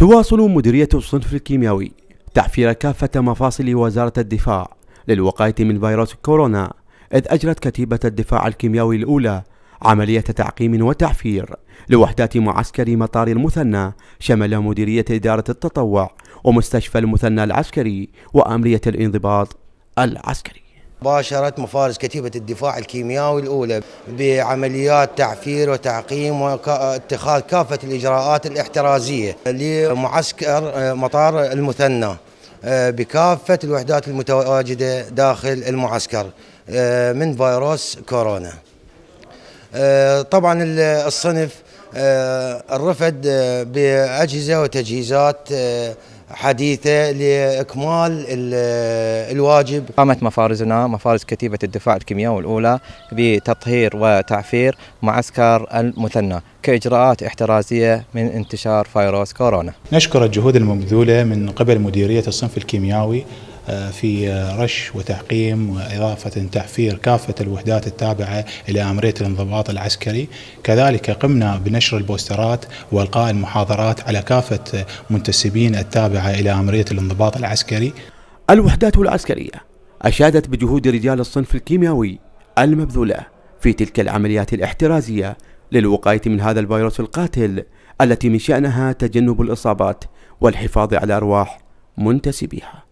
تواصل مديرية الصنف الكيميائي تحفير كافة مفاصل وزارة الدفاع للوقاية من فيروس كورونا إذ أجرت كتيبة الدفاع الكيميائي الأولى عملية تعقيم وتحفير لوحدات معسكر مطار المثنى شمل مديرية إدارة التطوع ومستشفى المثنى العسكري وأمرية الانضباط العسكري باشرت مفارز كتيبة الدفاع الكيميائي الأولى بعمليات تعفير وتعقيم واتخاذ كافة الإجراءات الاحترازية لمعسكر آه، مطار المثنى آه، بكافة الوحدات المتواجدة داخل المعسكر آه، من فيروس كورونا طبعا الصنف الرفد بأجهزة وتجهيزات حديثة لإكمال الواجب قامت مفارزنا مفارز كتيبة الدفاع الكيميائي الأولى بتطهير وتعفير معسكر المثنى كإجراءات احترازية من انتشار فيروس كورونا نشكر الجهود المبذولة من قبل مديرية الصنف الكيميائي آه، في رش وتعقيم وإضافة تحفير كافة الوحدات التابعة إلى أمرية الانضباط العسكري كذلك قمنا بنشر البوسترات وإلقاء المحاضرات على كافة منتسبين التابعة إلى أمرية الانضباط العسكري الوحدات العسكرية أشادت بجهود رجال الصنف الكيميائي المبذولة في تلك العمليات الاحترازية للوقاية من هذا الفيروس القاتل التي من شأنها تجنب الإصابات والحفاظ على أرواح منتسبيها